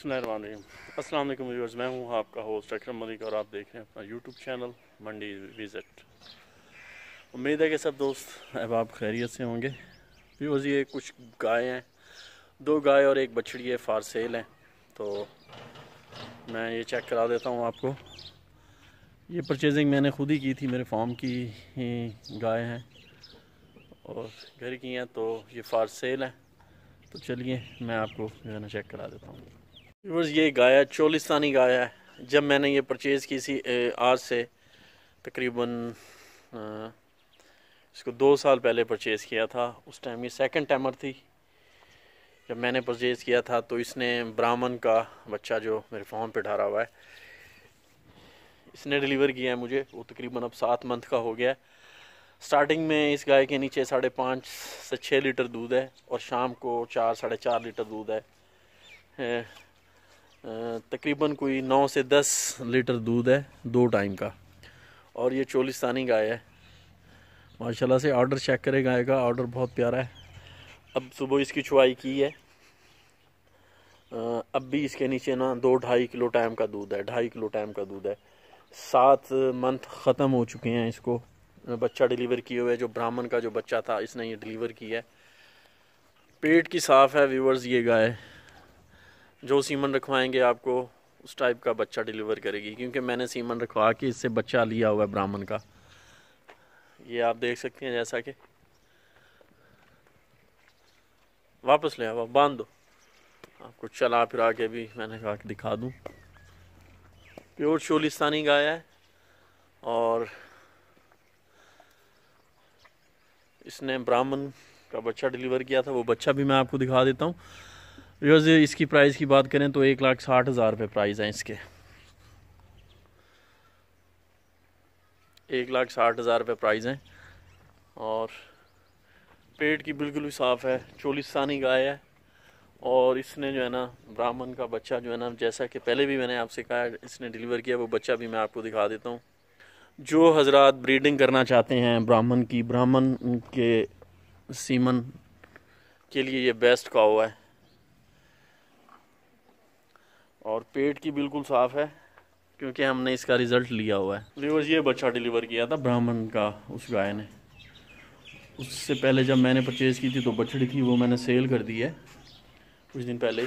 अस्सलाम वालेकुम व्यूअर्स मैं हूं आपका होस्ट अक्रम मलिक और आप देख रहे हैं अपना यूट्यूब चैनल मंडी विज़िट उम्मीद है कि सब दोस्त अहबाब खैरियत से होंगे व्यूअर्स ये कुछ गाय हैं दो गाय और एक बछड़ी है फार सेल हैं तो मैं ये चेक करा देता हूं आपको ये परचेजिंग मैंने खुद ही की थी मेरे फार्म की ही गाय हैं और घर की हैं तो ये फार सेल हैं तो चलिए मैं आपको जो है ना चेक करा देता हूँ व्यूवर्स ये गाया चोलिस्तानी गाया है जब मैंने ये परचेज़ की थी आज से तकरीबन इसको दो साल पहले परचेज़ किया था उस टाइम ये सेकंड टाइमर थी जब मैंने परचेज़ किया था तो इसने ब्राह्मण का बच्चा जो मेरे फॉर्म पे ठहरा हुआ है इसने डिलीवर किया है मुझे वो तकरीबन अब सात मंथ का हो गया है स्टार्टिंग में इस गाय के नीचे साढ़े पाँच से छः लीटर दूध है और शाम को चार साढ़े चार लीटर दूध है तकरीबन कोई नौ से दस लीटर दूध है दो टाइम का और ये चोलिस्तानी गाय है माशाल्लाह से ऑर्डर चेक करें गाय का ऑर्डर बहुत प्यारा है अब सुबह इसकी छुआई की है अब भी इसके नीचे ना दो ढाई किलो टाइम का दूध है ढाई किलो टाइम का दूध है सात मंथ ख़त्म हो चुके हैं इसको बच्चा डिलीवर किए हुए जो ब्राह्मण का जो बच्चा था इसने ये डिलीवर किया है पेट की साफ़ है व्यूवर्स ये गाय जो सीमन रखवाएंगे आपको उस टाइप का बच्चा डिलीवर करेगी क्योंकि मैंने सीमन रखवा के इससे बच्चा लिया हुआ है ब्राह्मण का ये आप देख सकते हैं जैसा कि वापस ले आओ बांध दो आपको चला फिरा के भी मैंने कहा कि दिखा दूँ प्योर शोलिस्तानी गाय है और इसने ब्राह्मण का बच्चा डिलीवर किया था वो बच्चा भी मैं आपको दिखा देता हूँ रोज़ इसकी प्राइस की बात करें तो एक लाख साठ हज़ार रुपये प्राइस हैं इसके एक लाख साठ हज़ार रुपये प्राइज़ हैं और पेट की बिल्कुल भी साफ़ है चोलिस्तानी गाय है और इसने जो है ना ब्राह्मण का बच्चा जो है ना जैसा कि पहले भी मैंने आपसे कहा इसने डिलीवर किया वो बच्चा भी मैं आपको दिखा देता हूँ जो हज़रा ब्रीडिंग करना चाहते हैं ब्राह्मण की ब्राह्मण के सीमन के लिए ये बेस्ट का हुआ है और पेट की बिल्कुल साफ है क्योंकि हमने इसका रिजल्ट लिया हुआ है लिवर ये बच्चा डिलीवर किया था ब्राह्मण का उस गाय ने उससे पहले जब मैंने परचेज़ की थी तो बछड़ी थी वो मैंने सेल कर दी है कुछ दिन पहले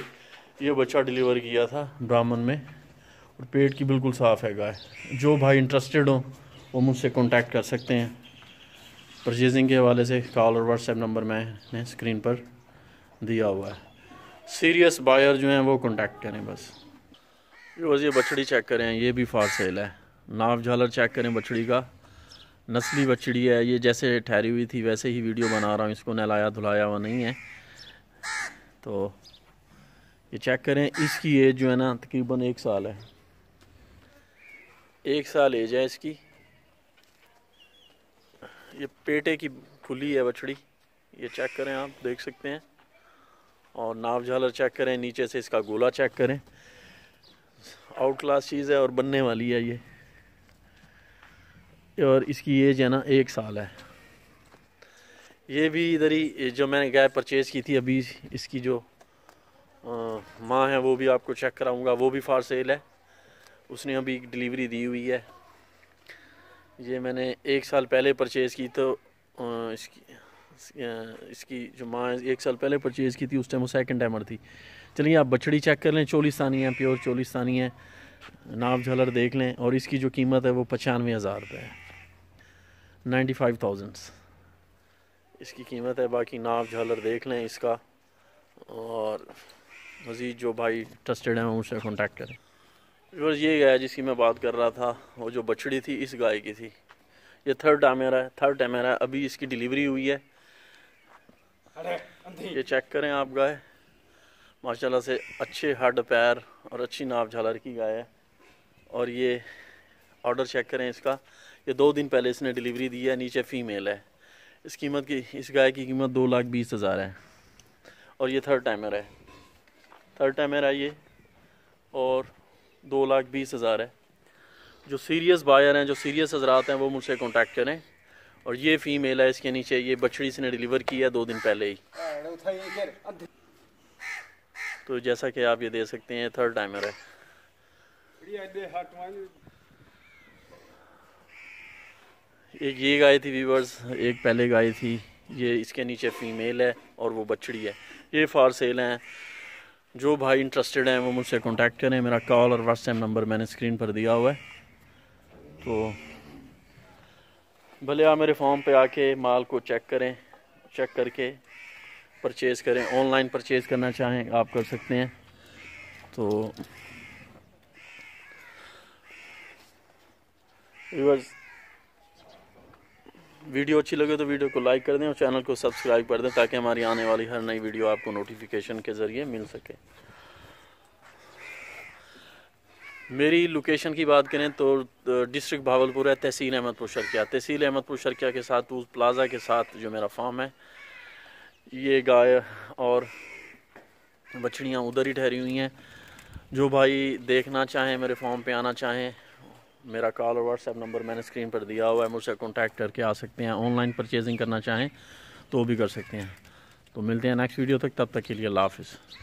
ये बच्चा डिलीवर किया था ब्राह्मण में और पेट की बिल्कुल साफ़ है गाय जो भाई इंटरेस्टेड हो वो मुझसे कांटेक्ट कर सकते हैं परचेजिंग के हवाले से कॉल और व्हाट्सएप नंबर मैंने स्क्रीन पर दिया हुआ है सीरियस बायर जो हैं वो कॉन्टैक्ट करें बस ये बछड़ी चेक करें ये भी फार सेल है नाव झालर चेक करें बछड़ी का नस्ली बछड़ी है ये जैसे ठहरी हुई थी वैसे ही वीडियो बना रहा हूँ इसको नहलाया धुलाया हुआ नहीं है तो ये चेक करें इसकी एज जो है ना तकरीबन एक साल है एक साल एज है इसकी ये पेटे की खुली है बछड़ी ये चेक करें आप देख सकते हैं और नाव झालर चेक करें नीचे से इसका गोला चेक करें आउट क्लास चीज़ है और बनने वाली है ये और इसकी एज है ना एक साल है ये भी इधर ही जो मैंने गाय परचेज़ की थी अभी इसकी जो माँ है वो भी आपको चेक कराऊंगा वो भी फार सेल है उसने अभी डिलीवरी दी हुई है ये मैंने एक साल पहले परचेज़ की तो इसकी इसकी जो माँ एक साल पहले परचेज़ की थी उस टाइम वो सेकंड टाइमर थी चलिए आप बछड़ी चेक कर लें चोलिस्तानी है प्योर तानी है नाप झलर देख लें और इसकी जो कीमत है वो पचानवे हज़ार रुपये है नाइन्टी फाइव थाउजेंड्स इसकी कीमत है बाकी नाप झलर देख लें इसका और मज़ीद जो भाई ट्रस्टेड हैं उनसे कॉन्टेक्ट करें बस ये गाय जिसकी मैं बात कर रहा था वो जो बछड़ी थी इस गाय की थी ये थर्ड टाइम है थर्ड टाइम है अभी इसकी डिलीवरी हुई है ये चेक करें आप गाय माशाल्लाह से अच्छे हड पैर और अच्छी नाप झालर की गाय है और ये ऑर्डर चेक करें इसका ये दो दिन पहले इसने डिलीवरी दी है नीचे फ़ीमेल है इस कीमत की इस गाय की कीमत दो लाख बीस हज़ार है और ये थर्ड टाइमर है थर्ड टाइमर है ये और दो लाख बीस हज़ार है जो सीरियस बायर हैं जो सीरियस हजरात हैं वो मुझसे कॉन्टेक्ट करें और ये फीमेल है इसके नीचे ये बछड़ी इसने डिलीवर किया दो दिन पहले ही तो जैसा कि आप ये दे सकते हैं थर्ड टाइमर है एक ये गाय थी वीवर्स एक पहले गाय थी ये इसके नीचे फीमेल है और वो बछड़ी है ये फॉर सेल हैं जो भाई इंटरेस्टेड हैं वो मुझसे कांटेक्ट करें मेरा कॉल और व्हाट्सएप नंबर मैंने स्क्रीन पर दिया हुआ है तो भले आप मेरे फॉर्म पे आके माल को चेक करें चेक करके परचेज़ करें ऑनलाइन परचेज़ करना चाहें आप कर सकते हैं तो वीडियो अच्छी लगे तो वीडियो को लाइक कर दें और चैनल को सब्सक्राइब कर दें ताकि हमारी आने वाली हर नई वीडियो आपको नोटिफिकेशन के ज़रिए मिल सके मेरी लोकेशन की बात करें तो डिस्ट्रिक्ट भावलपुर है तहसील अहमदपुर शर्किया तहसील अहमदपुर शर्किया के साथ उस प्लाज़ा के साथ जो मेरा फार्म है ये गाय और बछड़ियाँ उधर ही ठहरी हुई हैं जो भाई देखना चाहें मेरे फॉर्म पे आना चाहें मेरा कॉल और व्हाट्सएप नंबर मैंने स्क्रीन पर दिया हुआ है मुझसे कॉन्टैक्ट करके आ सकते हैं ऑनलाइन परचेजिंग करना चाहें तो भी कर सकते हैं तो मिलते हैं नेक्स्ट वीडियो तक तब तक के लिए अल्लाह हाफिज़